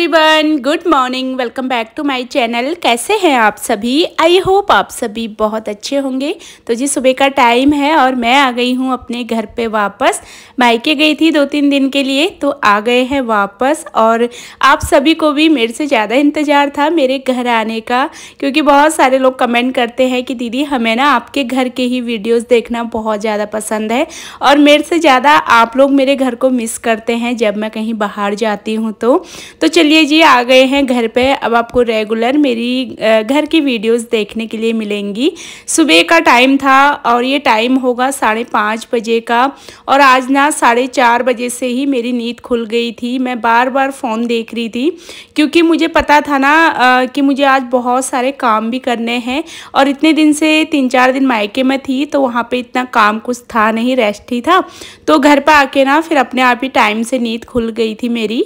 everyone good morning welcome back to my channel कैसे हैं आप सभी आई होप आप सभी बहुत अच्छे होंगे तो जी सुबह का टाइम है और मैं आ गई हूँ अपने घर पे वापस मायके गई थी दो तीन दिन के लिए तो आ गए हैं वापस और आप सभी को भी मेरे से ज़्यादा इंतज़ार था मेरे घर आने का क्योंकि बहुत सारे लोग कमेंट करते हैं कि दीदी हमें ना आपके घर के ही वीडियोज़ देखना बहुत ज़्यादा पसंद है और मेरे से ज़्यादा आप लोग मेरे घर को मिस करते हैं जब मैं कहीं बाहर जाती हूँ तो तो चलिए चलिए जी आ गए हैं घर पे अब आपको रेगुलर मेरी घर की वीडियोस देखने के लिए मिलेंगी सुबह का टाइम था और ये टाइम होगा साढ़े पाँच बजे का और आज ना साढ़े चार बजे से ही मेरी नींद खुल गई थी मैं बार बार फ़ोन देख रही थी क्योंकि मुझे पता था ना कि मुझे आज बहुत सारे काम भी करने हैं और इतने दिन से तीन चार दिन मायके में थी तो वहाँ पर इतना काम कुछ था नहीं रेस्ट ही था तो घर पर आके ना फिर अपने आप ही टाइम से नींद खुल गई थी मेरी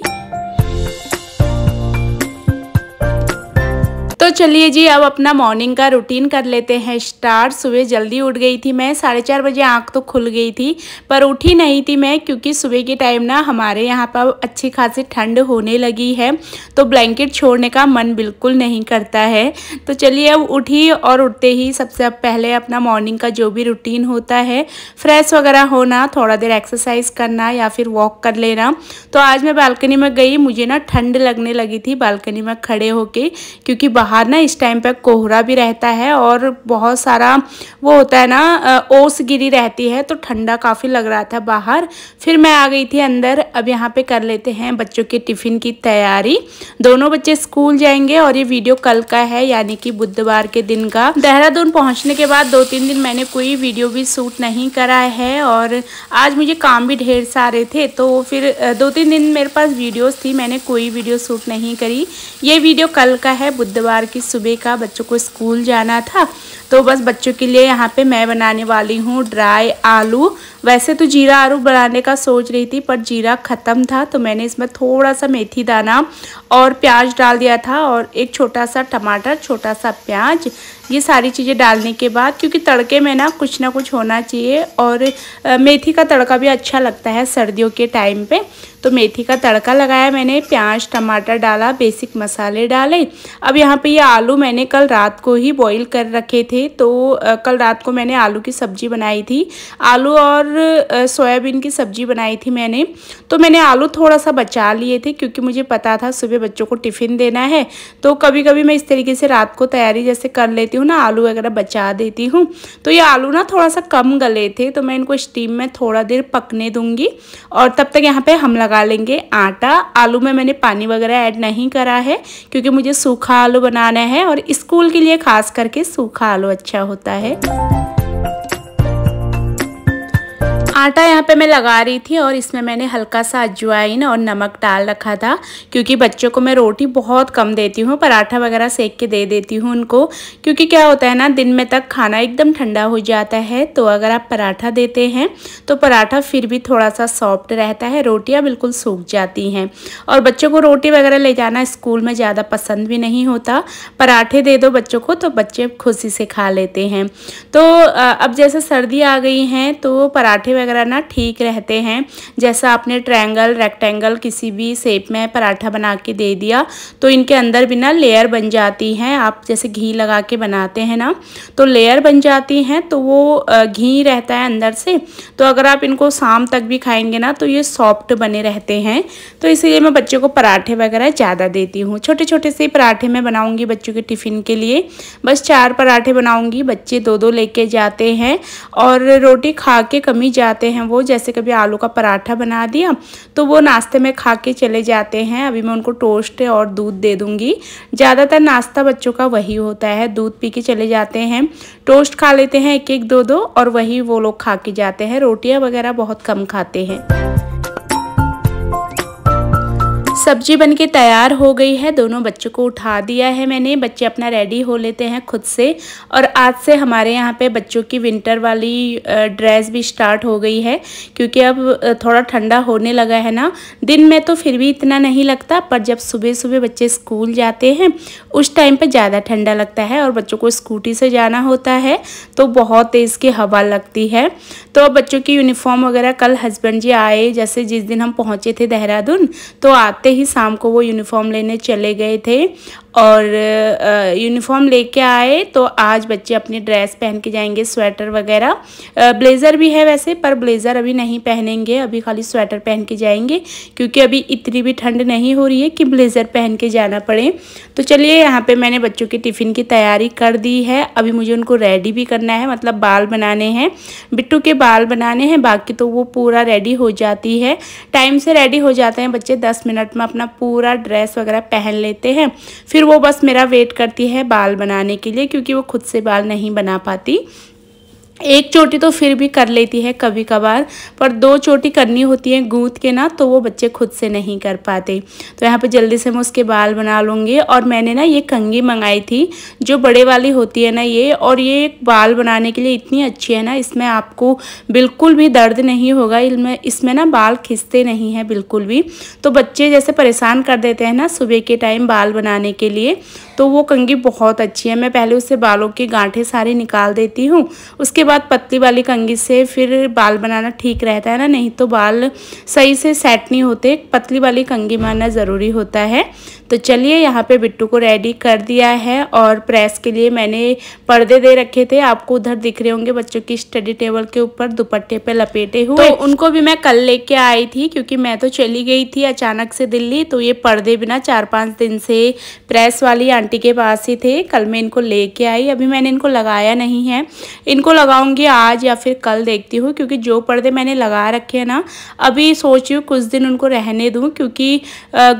तो चलिए जी अब अपना मॉर्निंग का रूटीन कर लेते हैं स्टार्ट सुबह जल्दी उठ गई थी मैं साढ़े चार बजे आँख तो खुल गई थी पर उठी नहीं थी मैं क्योंकि सुबह के टाइम ना हमारे यहाँ पर अच्छी खासी ठंड होने लगी है तो ब्लैंकेट छोड़ने का मन बिल्कुल नहीं करता है तो चलिए अब उठी और उठते ही सबसे पहले अपना मॉर्निंग का जो भी रूटीन होता है फ्रेश वगैरह होना थोड़ा देर एक्सरसाइज करना या फिर वॉक कर लेना तो आज मैं बालकनी में गई मुझे ना ठंड लगने लगी थी बालकनी में खड़े होके क्योंकि बाहर बाहर ना इस टाइम पे कोहरा भी रहता है और बहुत सारा वो होता है ना ओस गिरी रहती है तो ठंडा काफ़ी लग रहा था बाहर फिर मैं आ गई थी अंदर अब यहाँ पे कर लेते हैं बच्चों के टिफ़िन की तैयारी दोनों बच्चे स्कूल जाएंगे और ये वीडियो कल का है यानी कि बुधवार के दिन का देहरादून पहुँचने के बाद दो तीन दिन मैंने कोई वीडियो भी शूट नहीं करा है और आज मुझे काम भी ढेर सारे थे तो फिर दो तीन दिन मेरे पास वीडियोज़ थी मैंने कोई वीडियो शूट नहीं करी ये वीडियो कल का है बुधवार रविवार की सुबह का बच्चों को स्कूल जाना था तो बस बच्चों के लिए यहाँ पे मैं बनाने वाली हूँ ड्राई आलू वैसे तो जीरा आलू बनाने का सोच रही थी पर जीरा ख़त्म था तो मैंने इसमें थोड़ा सा मेथी दाना और प्याज डाल दिया था और एक छोटा सा टमाटर छोटा सा प्याज ये सारी चीज़ें डालने के बाद क्योंकि तड़के में ना कुछ ना कुछ होना चाहिए और मेथी का तड़का भी अच्छा लगता है सर्दियों के टाइम पे तो मेथी का तड़का लगाया मैंने प्याज टमाटर डाला बेसिक मसाले डाले अब यहाँ पे ये आलू मैंने कल रात को ही बॉईल कर रखे थे तो कल रात को मैंने आलू की सब्ज़ी बनाई थी आलू और सोयाबीन की सब्ज़ी बनाई थी मैंने तो मैंने आलू थोड़ा सा बचा लिए थे क्योंकि मुझे पता था सुबह बच्चों को टिफ़िन देना है तो कभी कभी मैं इस तरीके से रात को तैयारी जैसे कर लेती हूँ ना आलू वगैरह बचा देती हूँ तो ये आलू ना थोड़ा सा कम गले थे तो मैं इनको स्टीम में थोड़ा देर पकने दूँगी और तब तक यहाँ पर हम लगा लगा लेंगे आटा आलू में मैंने पानी वगैरह ऐड नहीं करा है क्योंकि मुझे सूखा आलू बनाना है और स्कूल के लिए खास करके सूखा आलू अच्छा होता है आटा यहाँ पे मैं लगा रही थी और इसमें मैंने हल्का सा अजवाइन और नमक डाल रखा था क्योंकि बच्चों को मैं रोटी बहुत कम देती हूँ पराठा वगैरह सेक के दे देती हूँ उनको क्योंकि क्या होता है ना दिन में तक खाना एकदम ठंडा हो जाता है तो अगर आप पराठा देते हैं तो पराठा फिर भी थोड़ा सा सॉफ्ट रहता है रोटियाँ बिल्कुल सूख जाती हैं और बच्चों को रोटी वगैरह ले जाना स्कूल में ज़्यादा पसंद भी नहीं होता पराठे दे दो बच्चों को तो बच्चे खुशी से खा लेते हैं तो अब जैसे सर्दी आ गई हैं तो पराठे वगैरह वगैरह ना ठीक रहते हैं जैसा आपने ट्रायंगल रेक्टेंगल किसी भी शेप में पराठा बना के दे दिया तो इनके अंदर भी ना लेयर बन जाती हैं आप जैसे घी लगा के बनाते हैं ना तो लेयर बन जाती हैं तो वो घी रहता है अंदर से तो अगर आप इनको शाम तक भी खाएंगे ना तो ये सॉफ्ट बने रहते हैं तो इसलिए मैं बच्चों को पराठे वगैरह ज़्यादा देती हूँ छोटे छोटे से पराठे मैं बनाऊँगी बच्चों के टिफ़िन के लिए बस चार पराठे बनाऊँगी बच्चे दो दो लेके जाते हैं और रोटी खा के कमी जा जाते हैं वो जैसे कभी आलू का पराठा बना दिया तो वो नाश्ते में खा के चले जाते हैं अभी मैं उनको टोस्ट और दूध दे दूँगी ज़्यादातर नाश्ता बच्चों का वही होता है दूध पी के चले जाते हैं टोस्ट खा लेते हैं एक एक दो दो और वही वो लोग खा के जाते हैं रोटियाँ वगैरह बहुत कम खाते हैं सब्जी बन के तैयार हो गई है दोनों बच्चों को उठा दिया है मैंने बच्चे अपना रेडी हो लेते हैं खुद से और आज से हमारे यहाँ पे बच्चों की विंटर वाली ड्रेस भी स्टार्ट हो गई है क्योंकि अब थोड़ा ठंडा होने लगा है ना दिन में तो फिर भी इतना नहीं लगता पर जब सुबह सुबह बच्चे स्कूल जाते हैं उस टाइम पर ज़्यादा ठंडा लगता है और बच्चों को स्कूटी से जाना होता है तो बहुत तेज़ की हवा लगती है तो बच्चों की यूनिफॉर्म वगैरह कल हस्बैंड जी आए जैसे जिस दिन हम पहुँचे थे देहरादून तो आते ही शाम को वो यूनिफॉर्म लेने चले गए थे और यूनिफॉर्म लेके आए तो आज बच्चे अपनी ड्रेस पहन के जाएंगे स्वेटर वगैरह ब्लेज़र भी है वैसे पर ब्लेज़र अभी नहीं पहनेंगे अभी खाली स्वेटर पहन के जाएंगे क्योंकि अभी इतनी भी ठंड नहीं हो रही है कि ब्लेज़र पहन के जाना पड़े तो चलिए यहाँ पे मैंने बच्चों के टिफ़िन की तैयारी कर दी है अभी मुझे उनको रेडी भी करना है मतलब बाल बनाने हैं बिट्टू के बाल बनाने हैं बाकी तो वो पूरा रेडी हो जाती है टाइम से रेडी हो जाते हैं बच्चे दस मिनट में अपना पूरा ड्रेस वगैरह पहन लेते हैं फिर वो बस मेरा वेट करती है बाल बनाने के लिए क्योंकि वो खुद से बाल नहीं बना पाती एक चोटी तो फिर भी कर लेती है कभी कभार पर दो चोटी करनी होती है गूंथ के ना तो वो बच्चे खुद से नहीं कर पाते तो यहाँ पे जल्दी से मैं उसके बाल बना लूँगी और मैंने ना ये कंगी मंगाई थी जो बड़े वाली होती है ना ये और ये बाल बनाने के लिए इतनी अच्छी है ना इसमें आपको बिल्कुल भी दर्द नहीं होगा इसमें इसमें ना बाल खिंचते नहीं हैं बिल्कुल भी तो बच्चे जैसे परेशान कर देते हैं ना सुबह के टाइम बाल बनाने के लिए तो वो कंगी बहुत अच्छी है मैं पहले उससे बालों के गांठे सारे निकाल देती हूँ उसके बाद पतली वाली कंघी से फिर बाल बनाना ठीक रहता है ना नहीं तो बाल सही से सेट नहीं होते पतली वाली कंघी मारना ज़रूरी होता है तो चलिए यहाँ पे बिट्टू को रेडी कर दिया है और प्रेस के लिए मैंने पर्दे दे रखे थे आपको उधर दिख रहे होंगे बच्चों की स्टडी टेबल के ऊपर दुपट्टे पे लपेटे हुए तो उनको भी मैं कल लेके आई थी क्योंकि मैं तो चली गई थी अचानक से दिल्ली तो ये पर्दे बिना चार पाँच दिन से प्रेस वाली आंटी के पास ही थे कल मैं इनको लेके आई अभी मैंने इनको लगाया नहीं है इनको लगा लगाऊंगी आज या फिर कल देखती हूँ क्योंकि जो पर्दे मैंने लगा रखे हैं ना अभी सोच रही हूँ कुछ दिन उनको रहने दूँ क्योंकि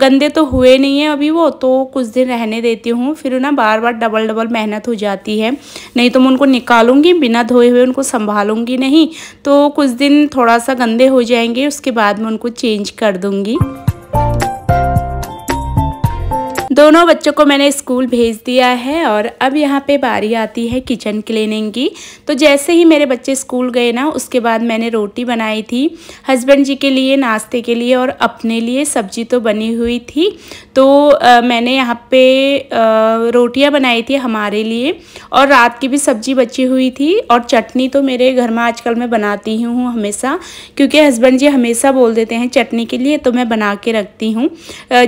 गंदे तो हुए नहीं हैं अभी वो तो कुछ दिन रहने देती हूँ फिर ना बार बार डबल डबल मेहनत हो जाती है नहीं तो मैं उनको निकालूंगी बिना धोए हुए उनको संभालूंगी नहीं तो कुछ दिन थोड़ा सा गंदे हो जाएंगे उसके बाद मैं उनको चेंज कर दूँगी दोनों बच्चों को मैंने स्कूल भेज दिया है और अब यहाँ पे बारी आती है किचन क्लीनिंग की तो जैसे ही मेरे बच्चे स्कूल गए ना उसके बाद मैंने रोटी बनाई थी हस्बैंड जी के लिए नाश्ते के लिए और अपने लिए सब्जी तो बनी हुई थी तो आ, मैंने यहाँ पे रोटियाँ बनाई थी हमारे लिए और रात की भी सब्जी बची हुई थी और चटनी तो मेरे घर में आजकल मैं बनाती ही हूँ हमेशा क्योंकि हस्बैंड जी हमेशा बोल देते हैं चटनी के लिए तो मैं बना के रखती हूँ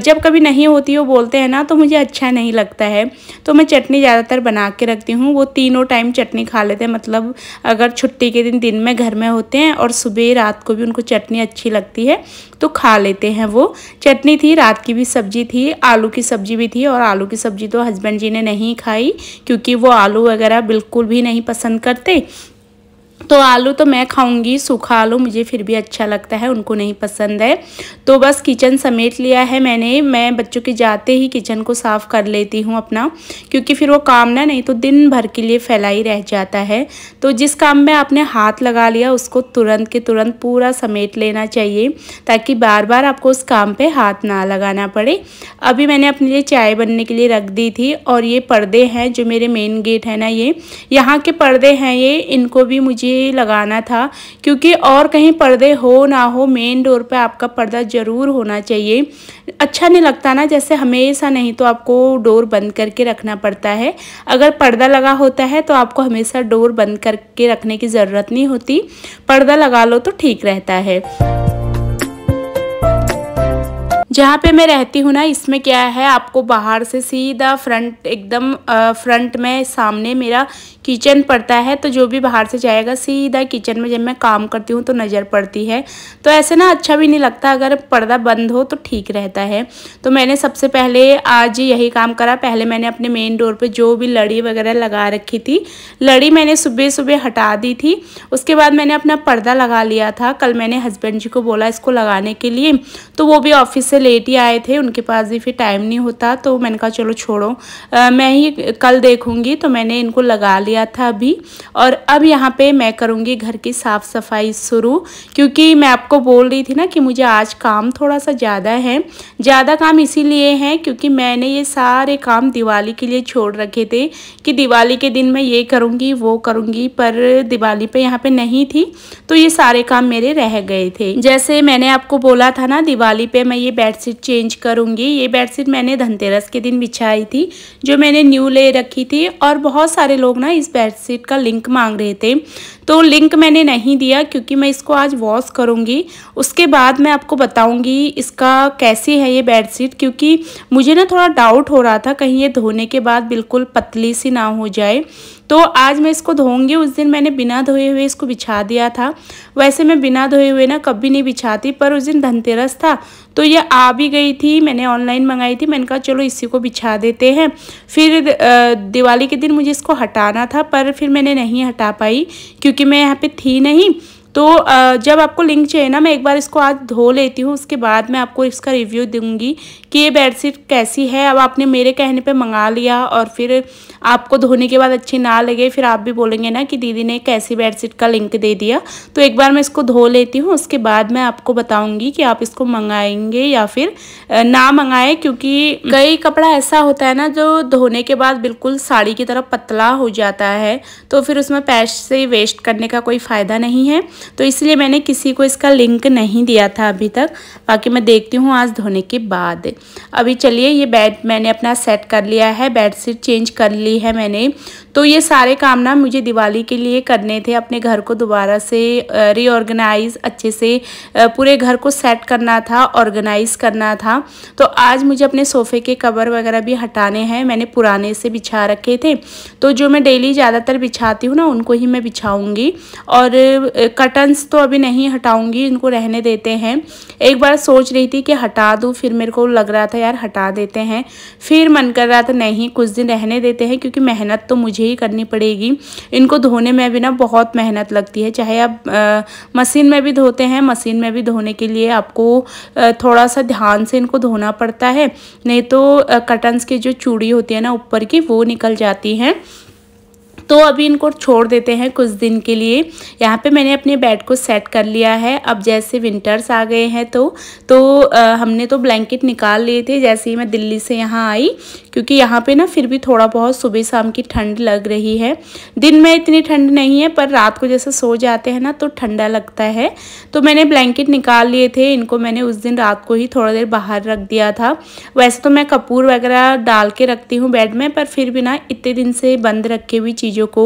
जब कभी नहीं होती वो बोलते हैं ना ना तो मुझे अच्छा नहीं लगता है तो मैं चटनी ज़्यादातर बना के रखती हूँ वो तीनों टाइम चटनी खा लेते हैं मतलब अगर छुट्टी के दिन दिन में घर में होते हैं और सुबह रात को भी उनको चटनी अच्छी लगती है तो खा लेते हैं वो चटनी थी रात की भी सब्जी थी आलू की सब्जी भी थी और आलू की सब्जी तो हस्बैंड जी ने नहीं खाई क्योंकि वो आलू वगैरह बिल्कुल भी नहीं पसंद करते तो आलू तो मैं खाऊंगी सूखा आलू मुझे फिर भी अच्छा लगता है उनको नहीं पसंद है तो बस किचन समेट लिया है मैंने मैं बच्चों के जाते ही किचन को साफ़ कर लेती हूँ अपना क्योंकि फिर वो काम ना नहीं तो दिन भर के लिए फैला ही रह जाता है तो जिस काम में आपने हाथ लगा लिया उसको तुरंत के तुरंत पूरा समेट लेना चाहिए ताकि बार बार आपको उस काम पर हाथ ना लगाना पड़े अभी मैंने अपने लिए चाय बनने के लिए रख दी थी और ये पर्दे हैं जो मेरे मेन गेट है ना ये यहाँ के पर्दे हैं ये इनको भी मुझे नीचे लगाना था क्योंकि और कहीं पर्दे हो ना हो मेन डोर पे आपका पर्दा ज़रूर होना चाहिए अच्छा नहीं लगता ना जैसे हमेशा नहीं तो आपको डोर बंद करके रखना पड़ता है अगर पर्दा लगा होता है तो आपको हमेशा डोर बंद करके रखने की ज़रूरत नहीं होती पर्दा लगा लो तो ठीक रहता है जहाँ पे मैं रहती हूँ ना इसमें क्या है आपको बाहर से सीधा फ्रंट एकदम फ्रंट में सामने मेरा किचन पड़ता है तो जो भी बाहर से जाएगा सीधा किचन में जब मैं काम करती हूँ तो नज़र पड़ती है तो ऐसे ना अच्छा भी नहीं लगता अगर पर्दा बंद हो तो ठीक रहता है तो मैंने सबसे पहले आज यही काम करा पहले मैंने अपने मेन डोर पर जो भी लड़ी वगैरह लगा रखी थी लड़ी मैंने सुबह सुबह हटा दी थी उसके बाद मैंने अपना पर्दा लगा लिया था कल मैंने हस्बैंड जी को बोला इसको लगाने के लिए तो वो भी ऑफिस से लेट ही आए थे उनके पास भी फिर टाइम नहीं होता तो मैंने कहा चलो छोड़ो आ, मैं ही कल देखूँगी तो मैंने इनको लगा लिया था अभी और अब यहाँ पे मैं करूँगी घर की साफ़ सफाई शुरू क्योंकि मैं आपको बोल रही थी ना कि मुझे आज काम थोड़ा सा ज़्यादा है ज़्यादा काम इसीलिए है क्योंकि मैंने ये सारे काम दिवाली के लिए छोड़ रखे थे कि दिवाली के दिन मैं ये करूँगी वो करूँगी पर दिवाली पर यहाँ पर नहीं थी तो ये सारे काम मेरे रह गए थे जैसे मैंने आपको बोला था ना दिवाली पे मैं ये बेडशीट चेंज करूँगी ये बेडशीट मैंने धनतेरस के दिन बिछाई थी जो मैंने न्यू ले रखी थी और बहुत सारे लोग ना इस बेडशीट का लिंक मांग रहे थे तो लिंक मैंने नहीं दिया क्योंकि मैं इसको आज वॉश करूँगी उसके बाद मैं आपको बताऊँगी इसका कैसी है ये बेडशीट क्योंकि मुझे ना थोड़ा डाउट हो रहा था कहीं ये धोने के बाद बिल्कुल पतली सी ना हो जाए तो आज मैं इसको धोऊंगी उस दिन मैंने बिना धोए हुए इसको बिछा दिया था वैसे मैं बिना धोए हुए ना कभी नहीं बिछाती पर उस दिन धनतेरस था तो ये आ भी गई थी मैंने ऑनलाइन मंगाई थी मैंने कहा चलो इसी को बिछा देते हैं फिर दिवाली के दिन मुझे इसको हटाना था पर फिर मैंने नहीं हटा पाई क्योंकि क्योंकि मैं यहाँ पे थी नहीं तो जब आपको लिंक चाहिए ना मैं एक बार इसको आज धो लेती हूँ उसके बाद मैं आपको इसका रिव्यू दूँगी कि ये बेडशीट कैसी है अब आपने मेरे कहने पे मंगा लिया और फिर आपको धोने के बाद अच्छी ना लगे फिर आप भी बोलेंगे ना कि दीदी ने कैसी बेडशीट का लिंक दे दिया तो एक बार मैं इसको धो लेती हूँ उसके बाद मैं आपको बताऊँगी कि आप इसको मंगाएंगे या फिर ना मंगाएं क्योंकि कई कपड़ा ऐसा होता है ना जो धोने के बाद बिल्कुल साड़ी की तरह पतला हो जाता है तो फिर उसमें पैश से वेस्ट करने का कोई फ़ायदा नहीं है तो इसलिए मैंने किसी को इसका लिंक नहीं दिया था अभी तक बाकी मैं देखती हूँ आज धोने के बाद अभी चलिए ये बेड मैंने अपना सेट कर लिया है बेड शीट चेंज कर ली है मैंने तो ये सारे काम ना मुझे दिवाली के लिए करने थे अपने घर को दोबारा से रीऑर्गेनाइज अच्छे से पूरे घर को सेट करना था ऑर्गेनाइज करना था तो आज मुझे अपने सोफ़े के कवर वगैरह भी हटाने हैं मैंने पुराने से बिछा रखे थे तो जो मैं डेली ज़्यादातर बिछाती हूँ ना उनको ही मैं बिछाऊँगी और कट कर्टन्स तो अभी नहीं हटाऊंगी इनको रहने देते हैं एक बार सोच रही थी कि हटा दूँ फिर मेरे को लग रहा था यार हटा देते हैं फिर मन कर रहा था नहीं कुछ दिन रहने देते हैं क्योंकि मेहनत तो मुझे ही करनी पड़ेगी इनको धोने में भी ना बहुत मेहनत लगती है चाहे आप मशीन में भी धोते हैं मशीन में भी धोने के लिए आपको आ, थोड़ा सा ध्यान से इनको धोना पड़ता है नहीं तो कटन्स की जो चूड़ी होती है ना ऊपर की वो निकल जाती हैं तो अभी इनको छोड़ देते हैं कुछ दिन के लिए यहाँ पे मैंने अपने बेड को सेट कर लिया है अब जैसे विंटर्स आ गए हैं तो तो आ, हमने तो ब्लैंकेट निकाल लिए थे जैसे ही मैं दिल्ली से यहाँ आई क्योंकि यहाँ पे ना फिर भी थोड़ा बहुत सुबह शाम की ठंड लग रही है दिन में इतनी ठंड नहीं है पर रात को जैसे सो जाते हैं ना तो ठंडा लगता है तो मैंने ब्लैंकेट निकाल लिए थे इनको मैंने उस दिन रात को ही थोड़ा देर बाहर रख दिया था वैसे तो मैं कपूर वगैरह डाल के रखती हूँ बेड में पर फिर भी ना इतने दिन से बंद रखी हुई चीज़ चीज़ों को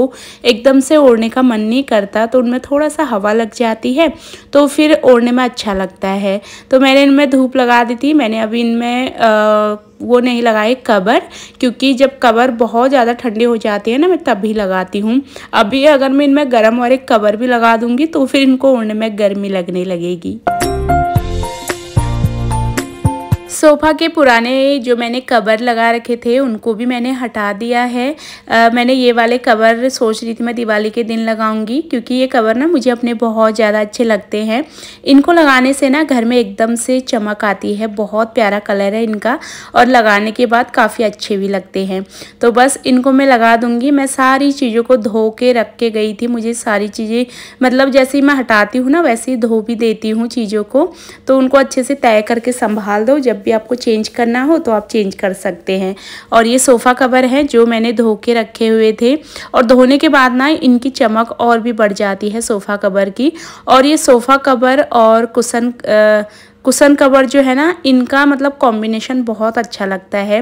एकदम से ओढ़ने का मन नहीं करता तो उनमें थोड़ा सा हवा लग जाती है तो फिर ओढ़ने में अच्छा लगता है तो मैंने इनमें धूप लगा दी थी मैंने अभी इनमें वो नहीं लगाए कवर क्योंकि जब कवर बहुत ज़्यादा ठंडी हो जाती है ना मैं तभी लगाती हूँ अभी अगर मैं इनमें गर्म और एक कवर भी लगा दूँगी तो फिर इनको ओढ़ने में गर्मी लगने लगेगी सोफ़ा के पुराने जो मैंने कवर लगा रखे थे उनको भी मैंने हटा दिया है आ, मैंने ये वाले कवर सोच रही थी मैं दिवाली के दिन लगाऊंगी क्योंकि ये कवर ना मुझे अपने बहुत ज़्यादा अच्छे लगते हैं इनको लगाने से ना घर में एकदम से चमक आती है बहुत प्यारा कलर है इनका और लगाने के बाद काफ़ी अच्छे भी लगते हैं तो बस इनको मैं लगा दूँगी मैं सारी चीज़ों को धो के रख के गई थी मुझे सारी चीज़ें मतलब जैसे ही मैं हटाती हूँ ना वैसे ही धो भी देती हूँ चीज़ों को तो उनको अच्छे से तय करके संभाल दो जब भी भी आपको चेंज करना हो तो आप चेंज कर सकते हैं और ये सोफ़ा कवर है जो मैंने धो के रखे हुए थे और धोने के बाद ना इनकी चमक और भी बढ़ जाती है सोफ़ा कवर की और ये सोफ़ा कवर और कुसन कुशन कवर जो है ना इनका मतलब कॉम्बिनेशन बहुत अच्छा लगता है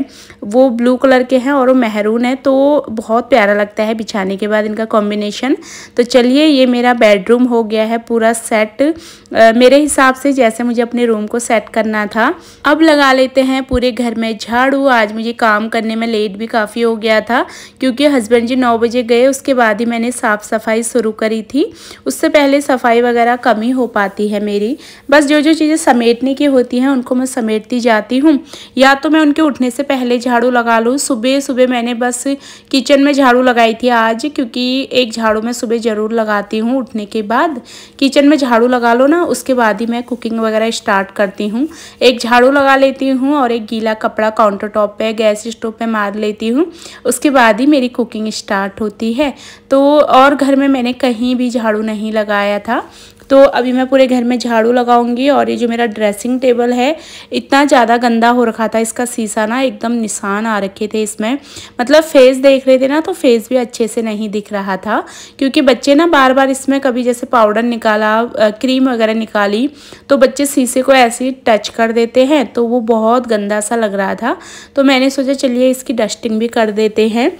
वो ब्लू कलर के हैं और वो महरून है तो बहुत प्यारा लगता है बिछाने के बाद इनका कॉम्बिनेशन तो चलिए ये मेरा बेडरूम हो गया है पूरा सेट आ, मेरे हिसाब से जैसे मुझे अपने रूम को सेट करना था अब लगा लेते हैं पूरे घर में झाड़ू आज मुझे काम करने में लेट भी काफ़ी हो गया था क्योंकि हस्बैंड जी नौ बजे गए उसके बाद ही मैंने साफ़ सफाई शुरू करी थी उससे पहले सफाई वगैरह कम ही हो पाती है मेरी बस जो जो चीज़ें समेट समेटने की होती हैं उनको मैं समेटती जाती हूँ या तो मैं उनके उठने से पहले झाड़ू लगा लूँ सुबह सुबह मैंने बस किचन में झाड़ू लगाई थी आज क्योंकि एक झाड़ू मैं सुबह ज़रूर लगाती हूँ उठने के बाद किचन में झाड़ू लगा लो ना उसके बाद ही मैं कुकिंग वगैरह स्टार्ट करती हूँ एक झाड़ू लगा लेती हूँ और एक गीला कपड़ा काउंटर टॉप पर गैस स्टोव पर मार लेती हूँ उसके बाद ही मेरी कुकिंग स्टार्ट होती है तो और घर में मैंने कहीं भी झाड़ू नहीं लगाया था तो अभी मैं पूरे घर में झाड़ू लगाऊंगी और ये जो मेरा ड्रेसिंग टेबल है इतना ज़्यादा गंदा हो रखा था इसका शीशा ना एकदम निशान आ रखे थे इसमें मतलब फेस देख रहे थे ना तो फेस भी अच्छे से नहीं दिख रहा था क्योंकि बच्चे ना बार बार इसमें कभी जैसे पाउडर निकाला क्रीम वगैरह निकाली तो बच्चे शीशे को ऐसे ही टच कर देते हैं तो वो बहुत गंदा सा लग रहा था तो मैंने सोचा चलिए इसकी डस्टिंग भी कर देते हैं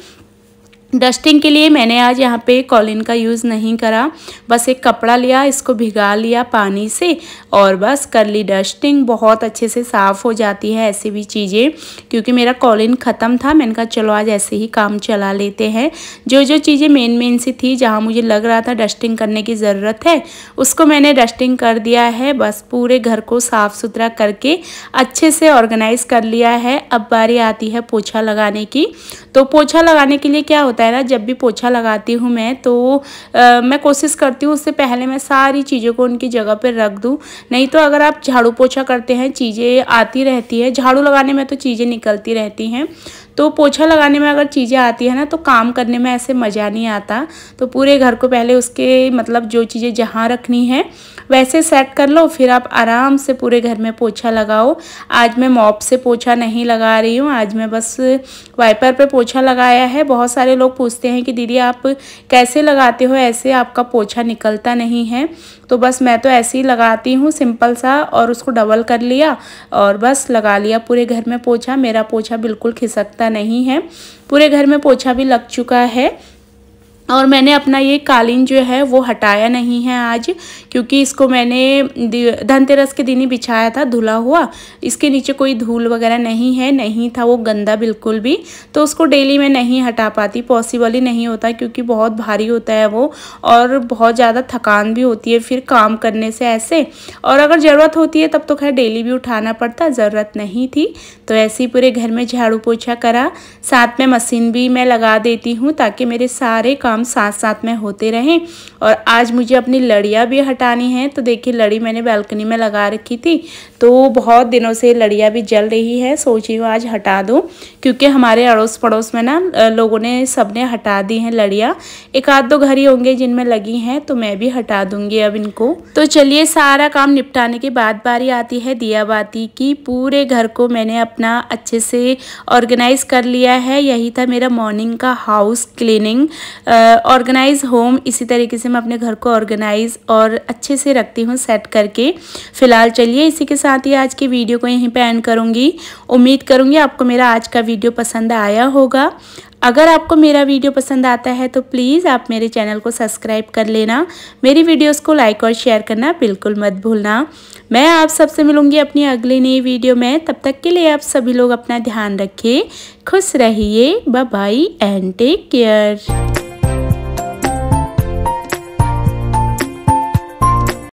डस्टिंग के लिए मैंने आज यहाँ पे कॉलिन का यूज़ नहीं करा बस एक कपड़ा लिया इसको भिगा लिया पानी से और बस कर ली डस्टिंग बहुत अच्छे से साफ़ हो जाती है ऐसी भी चीज़ें क्योंकि मेरा कॉलिन ख़त्म था मैंने कहा चलो आज ऐसे ही काम चला लेते हैं जो जो चीज़ें मेन मेन सी थी जहाँ मुझे लग रहा था डस्टिंग करने की ज़रूरत है उसको मैंने डस्टिंग कर दिया है बस पूरे घर को साफ़ सुथरा करके अच्छे से ऑर्गेनाइज़ कर लिया है अब बारी आती है पोछा लगाने की तो पोछा लगाने के लिए क्या होता होता है ना जब भी पोछा लगाती हूँ मैं तो आ, मैं कोशिश करती हूँ उससे पहले मैं सारी चीज़ों को उनकी जगह पर रख दूँ नहीं तो अगर आप झाड़ू पोछा करते हैं चीज़ें आती रहती है झाड़ू लगाने में तो चीज़ें निकलती रहती हैं तो पोछा लगाने में अगर चीज़ें आती है ना तो काम करने में ऐसे मज़ा नहीं आता तो पूरे घर को पहले उसके मतलब जो चीज़ें जहाँ रखनी है वैसे सेट कर लो फिर आप आराम से पूरे घर में पोछा लगाओ आज मैं मॉप से पोछा नहीं लगा रही हूँ आज मैं बस वाइपर पर पोछा लगाया है बहुत सारे लोग पूछते हैं कि दीदी आप कैसे लगाते हो ऐसे आपका पोछा निकलता नहीं है तो बस मैं तो ऐसे ही लगाती हूँ सिंपल सा और उसको डबल कर लिया और बस लगा लिया पूरे घर में पोछा मेरा पोछा बिल्कुल खिसकता नहीं है पूरे घर में पोछा भी लग चुका है और मैंने अपना ये कालीन जो है वो हटाया नहीं है आज क्योंकि इसको मैंने धनतेरस के दिन ही बिछाया था धुला हुआ इसके नीचे कोई धूल वगैरह नहीं है नहीं था वो गंदा बिल्कुल भी तो उसको डेली मैं नहीं हटा पाती पॉसिबल ही नहीं होता क्योंकि बहुत भारी होता है वो और बहुत ज़्यादा थकान भी होती है फिर काम करने से ऐसे और अगर ज़रूरत होती है तब तो खैर डेली भी उठाना पड़ता ज़रूरत नहीं थी तो ऐसे ही पूरे घर में झाड़ू पोछा करा साथ में मशीन भी मैं लगा देती हूँ ताकि मेरे सारे काम काम साथ साथ में होते रहें और आज मुझे अपनी लड़ियाँ भी हटानी है तो देखिए लड़ी मैंने बालकनी में लगा रखी थी तो बहुत दिनों से लड़ियाँ भी जल रही है सोची हूँ आज हटा दूँ क्योंकि हमारे अड़ोस पड़ोस में ना लोगों ने सब ने हटा दी हैं लड़ियाँ एक आध दो घर ही होंगे जिनमें लगी हैं तो मैं भी हटा दूँगी अब इनको तो चलिए सारा काम निपटाने के बाद बारी आती है दियाबाती की पूरे घर को मैंने अपना अच्छे से ऑर्गेनाइज कर लिया है यही था मेरा मॉर्निंग का हाउस क्लीनिंग ऑर्गेनाइज होम इसी तरीके से मैं अपने घर को ऑर्गेनाइज और अच्छे से रखती हूँ सेट करके फ़िलहाल चलिए इसी के साथ ही आज की वीडियो को यहीं पर एंड करूँगी उम्मीद करूँगी आपको मेरा आज का वीडियो पसंद आया होगा अगर आपको मेरा वीडियो पसंद आता है तो प्लीज़ आप मेरे चैनल को सब्सक्राइब कर लेना मेरी वीडियोस को लाइक और शेयर करना बिल्कुल मत भूलना मैं आप सबसे मिलूंगी अपनी अगली नई वीडियो में तब तक के लिए आप सभी लोग अपना ध्यान रखिए खुश रहिए बाय एंड टेक केयर